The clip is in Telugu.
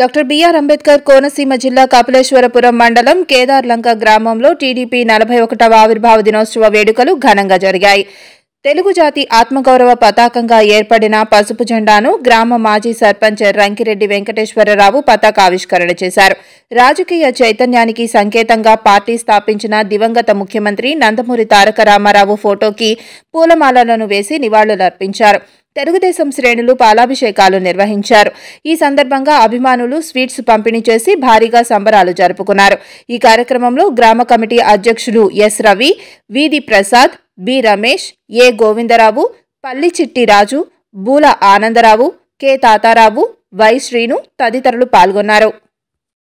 డాక్టర్ బిఆర్ అంబేద్కర్ కోనసీమ జిల్లా కపిలేశ్వరపురం మండలం కేదార్లంక గ్రామంలో టీడీపీ నలభై ఒకటవ ఆవిర్భావ దినోత్సవ వేడుకలు ఘనంగా జరిగాయి తెలుగు జాతి ఆత్మగౌరవ పతాకంగా ఏర్పడిన పసుపు జెండాను గ్రామ మాజీ సర్పంచ్ రంకిరెడ్డి వెంకటేశ్వరరావు పతాకావిష్కరణ చేశారు రాజకీయ చైతన్యానికి సంకేతంగా పార్టీ స్థాపించిన దివంగత ముఖ్యమంత్రి నందమూరి తారక రామారావు ఫోటోకి పూలమాలలను వేసి నివాళులర్పించారు తెలుగుదేశం శ్రేణులు పాలాభిషేకాలు నిర్వహించారు ఈ సందర్భంగా అభిమానులు స్వీట్స్ పంపిణీ చేసి భారీగా సంబరాలు జరుపుకున్నారు ఈ కార్యక్రమంలో గ్రామ కమిటీ అధ్యక్షులు S Ravi Veedhi Prasad B Ramesh A Govindarao Pallichitti Raju Boola Anandarao K Tatarao Y Srinu తదితరులు పాల్గొన్నారు